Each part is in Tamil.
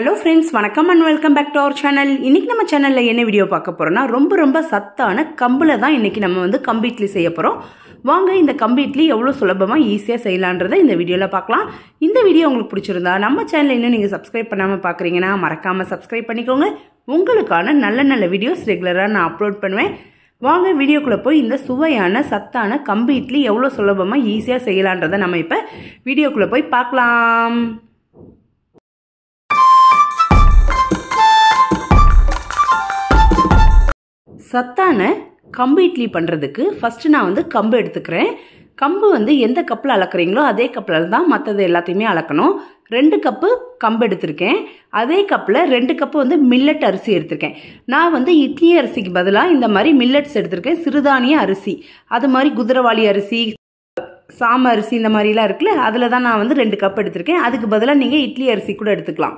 ஹலோ ஃப்ரெண்ட்ஸ் வணக்கம் and welcome back to our channel இன்றைக்கி நம்ம சேனலில் என்ன வீடியோ பார்க்க போகிறோம்னா ரொம்ப ரொம்ப சத்தான கம்பில் தான் இன்றைக்கி நம்ம வந்து கம்பி இட்லி செய்ய போகிறோம் வாங்க இந்த கம்பி இட்லி எவ்வளோ சுலபமாக ஈஸியாக செய்யலான்றதை இந்த வீடியோவில் பார்க்கலாம் இந்த வீடியோ உங்களுக்கு பிடிச்சிருந்தா நம்ம சேனலில் இன்னும் நீங்கள் சப்ஸ்கிரைப் பண்ணாமல் பார்க்குறீங்கன்னா மறக்காமல் சப்ஸ்கிரைப் பண்ணிக்கோங்க உங்களுக்கான நல்ல நல்ல வீடியோஸ் ரெகுலராக நான் அப்லோட் பண்ணுவேன் வாங்க வீடியோக்குள்ளே போய் இந்த சுவையான சத்தான கம்பி இட்லி எவ்வளோ சுலபமாக ஈஸியாக செய்யலான்றதை நம்ம இப்போ வீடியோக்குள்ளே போய் பார்க்கலாம் சத்தான கம்பு இட்லி பண்ணுறதுக்கு ஃபஸ்ட்டு நான் வந்து கம்பு எடுத்துக்கிறேன் கம்பு வந்து எந்த கப்பில் அளக்குறீங்களோ அதே கப்பில் தான் மற்றது எல்லாத்தையுமே அளக்கணும் ரெண்டு கப்பு கம்பு எடுத்திருக்கேன் அதே கப்பில் ரெண்டு கப்பு வந்து மில்லட் அரிசி எடுத்திருக்கேன் நான் வந்து இட்லி அரிசிக்கு பதிலாக இந்த மாதிரி மில்லட்ஸ் எடுத்திருக்கேன் சிறுதானிய அரிசி அது மாதிரி குதிரவாளி அரிசி சாம அரிசி இந்த மாதிரிலாம் இருக்குல்ல அதில் தான் நான் வந்து ரெண்டு கப் எடுத்திருக்கேன் அதுக்கு பதிலாக நீங்கள் இட்லி அரிசி கூட எடுத்துக்கலாம்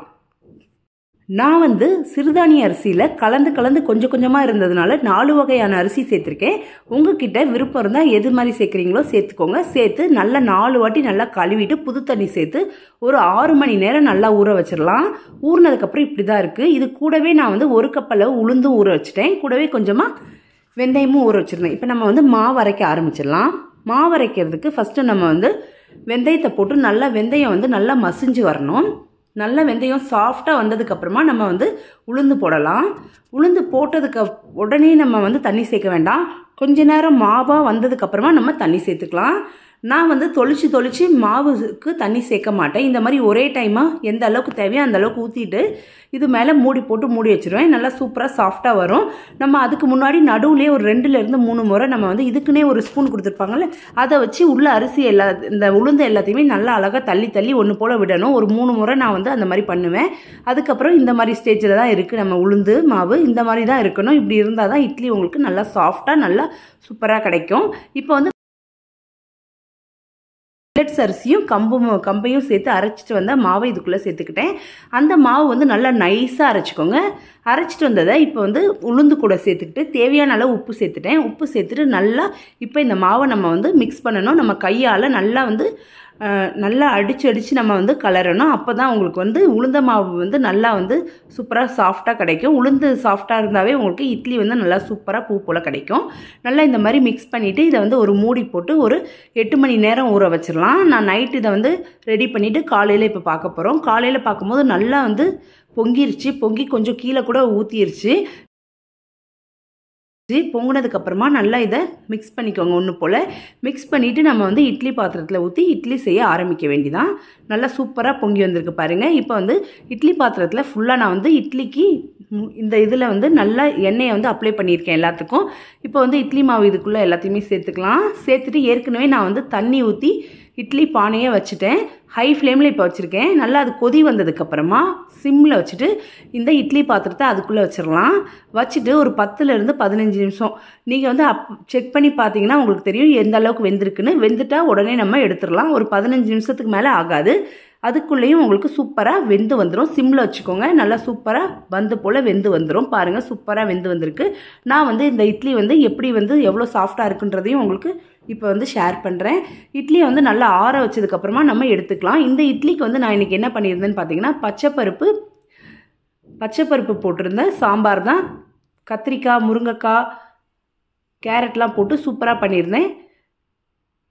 நான் வந்து சிறுதானிய அரிசியில் கலந்து கலந்து கொஞ்சம் கொஞ்சமாக இருந்ததுனால நாலு வகையான அரிசி சேர்த்துருக்கேன் உங்ககிட்ட விருப்பம் இருந்தால் எது மாதிரி சேர்க்குறீங்களோ சேர்த்துக்கோங்க சேர்த்து நல்லா நாலு வாட்டி நல்லா கழுவிட்டு புது தண்ணி சேர்த்து ஒரு ஆறு மணி நேரம் நல்லா ஊற வச்சிடலாம் ஊறினதுக்கப்புறம் இப்படி தான் இருக்குது இது கூடவே நான் வந்து ஒரு கப்பில் உளுந்தும் ஊற வச்சுட்டேன் கூடவே கொஞ்சமாக வெந்தயமும் ஊற வச்சுருந்தேன் இப்போ நம்ம வந்து மாவு அரைக்க ஆரம்பிச்சிடலாம் மாவு அரைக்கிறதுக்கு ஃபஸ்ட்டு நம்ம வந்து வெந்தயத்தை போட்டு நல்லா வெந்தயம் வந்து நல்லா மசிஞ்சு வரணும் நல்ல வெந்தயம் சாஃப்டாக வந்ததுக்கப்புறமா நம்ம வந்து உளுந்து போடலாம் உளுந்து போட்டதுக்கு உடனே நம்ம வந்து தண்ணி சேர்க்க வேண்டாம் கொஞ்ச நேரம் மாவாக வந்ததுக்கப்புறமா நம்ம தண்ணி சேர்த்துக்கலாம் நான் வந்து தொளிச்சு தொளிச்சு மாவுக்கு தண்ணி சேர்க்க மாட்டேன் இந்த மாதிரி ஒரே டைமாக எந்த அளவுக்கு தேவையோ அந்த அளவுக்கு ஊற்றிட்டு இது மேலே மூடி போட்டு மூடி வச்சுருவேன் நல்லா சூப்பராக சாஃப்டாக வரும் நம்ம அதுக்கு முன்னாடி நடுவுலேயே ஒரு ரெண்டுலேருந்து மூணு முறை நம்ம வந்து இதுக்குன்னே ஒரு ஸ்பூன் கொடுத்துருப்பாங்கல்ல அதை வச்சு உள்ள அரிசி எல்லா இந்த உளுந்து எல்லாத்தையுமே நல்லா அழகாக தள்ளி தள்ளி ஒன்று போல் விடணும் ஒரு மூணு முறை நான் வந்து அந்த மாதிரி பண்ணுவேன் அதுக்கப்புறம் இந்த மாதிரி ஸ்டேஜில் தான் இருக்குது நம்ம உளுந்து மாவு இந்த மாதிரி தான் இருக்கணும் இப்படி இருந்தால் தான் இட்லி உங்களுக்கு நல்லா சாஃப்டாக நல்லா சூப்பராக கிடைக்கும் இப்போ வந்து மில்லட்ஸ் அரிசியும் கம்பும் கம்பையும் சேர்த்து அரைச்சிட்டு வந்தால் மாவை இதுக்குள்ளே சேர்த்துக்கிட்டேன் அந்த மாவு வந்து நல்லா நைஸாக அரைச்சிக்கோங்க அரைச்சிட்டு வந்ததை இப்போ வந்து உளுந்து கூட சேர்த்துக்கிட்டு தேவையான அளவு உப்பு சேர்த்துட்டேன் உப்பு சேர்த்துட்டு நல்லா இப்போ இந்த மாவை நம்ம வந்து மிக்ஸ் பண்ணணும் நம்ம கையால் நல்லா வந்து நல்லா அடித்து அடித்து நம்ம வந்து கலரணும் அப்போ தான் உங்களுக்கு வந்து உளுந்த மாவு வந்து நல்லா வந்து சூப்பராக சாஃப்டாக கிடைக்கும் உளுந்து சாஃப்டாக இருந்தாவே உங்களுக்கு இட்லி வந்து நல்லா சூப்பராக பூ போல் கிடைக்கும் நல்லா இந்த மாதிரி மிக்ஸ் பண்ணிவிட்டு இதை வந்து ஒரு மூடி போட்டு ஒரு எட்டு மணி நேரம் ஊற வச்சிடலாம் நான் நைட்டு இதை வந்து ரெடி பண்ணிவிட்டு காலையில் இப்போ பார்க்க போகிறோம் காலையில் பார்க்கும்போது நல்லா வந்து பொங்கிருச்சு பொங்கி கொஞ்சம் கீழே கூட ஊற்றிருச்சு பொங்கினதுக்கப்புறமா நல்லா இதை மிக்ஸ் பண்ணிக்கோங்க ஒன்று போல் மிக்ஸ் பண்ணிவிட்டு நம்ம வந்து இட்லி பாத்திரத்தில் ஊற்றி இட்லி செய்ய ஆரம்பிக்க வேண்டிதான் நல்லா சூப்பராக பொங்கி வந்திருக்கு பாருங்கள் இப்போ வந்து இட்லி பாத்திரத்தில் ஃபுல்லாக நான் வந்து இட்லிக்கு இந்த இதில் வந்து நல்லா எண்ணெயை வந்து அப்ளை பண்ணியிருக்கேன் எல்லாத்துக்கும் இப்போ வந்து இட்லி மாவு இதுக்குள்ளே எல்லாத்தையுமே சேர்த்துக்கலாம் சேர்த்துட்டு ஏற்கனவே நான் வந்து தண்ணி ஊற்றி இட்லி பானையே வச்சுட்டேன் ஹை ஃப்ளேமில் இப்போ வச்சுருக்கேன் நல்லா அது கொதி வந்ததுக்கப்புறமா சிம்மில் வச்சுட்டு இந்த இட்லி பாத்திரத்தை அதுக்குள்ளே வச்சிடலாம் வச்சுட்டு ஒரு பத்துலேருந்து பதினஞ்சு நிமிஷம் நீங்கள் வந்து அப் செக் பண்ணி பார்த்தீங்கன்னா உங்களுக்கு தெரியும் எந்த அளவுக்கு வெந்திருக்குன்னு வெந்துட்டால் உடனே நம்ம எடுத்துடலாம் ஒரு பதினஞ்சு நிமிஷத்துக்கு மேலே ஆகாது அதுக்குள்ளேயும் உங்களுக்கு சூப்பராக வெந்து வந்துடும் சிம்மில் வச்சுக்கோங்க நல்லா சூப்பராக வந்து போல் வெந்து வந்துடும் பாருங்கள் சூப்பராக வெந்து வந்திருக்கு நான் வந்து இந்த இட்லி வந்து எப்படி வந்து எவ்வளோ சாஃப்டாக இருக்குன்றதையும் உங்களுக்கு இப்போ வந்து ஷேர் பண்ணுறேன் இட்லியை வந்து நல்லா ஆற வச்சதுக்கப்புறமா நம்ம எடுத்துக்கலாம் இந்த இட்லிக்கு வந்து நான் இன்றைக்கி என்ன பண்ணியிருந்தேன்னு பார்த்தீங்கன்னா பச்சைப்பருப்பு பச்சைப்பருப்பு போட்டிருந்தேன் சாம்பார் தான் கத்திரிக்காய் முருங்கைக்காய் கேரட்லாம் போட்டு சூப்பராக பண்ணியிருந்தேன்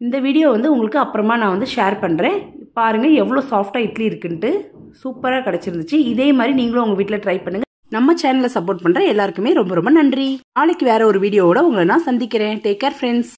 இந்த வீடியோ வந்து உங்களுக்கு அப்புறமா நான் வந்து ஷேர் பண்ணுறேன் பாருங்கள் எவ்வளோ சாஃப்டாக இட்லி இருக்குன்ட்டு சூப்பராக கிடச்சிருந்துச்சு இதே மாதிரி நீங்களும் உங்கள் வீட்டில் ட்ரை பண்ணுங்கள் நம்ம சேனலை சப்போர்ட் பண்ணுற எல்லாருக்குமே ரொம்ப ரொம்ப நன்றி நாளைக்கு வேறு ஒரு வீடியோவோட உங்களை நான் சந்திக்கிறேன் டேக் கேர் ஃப்ரெண்ட்ஸ்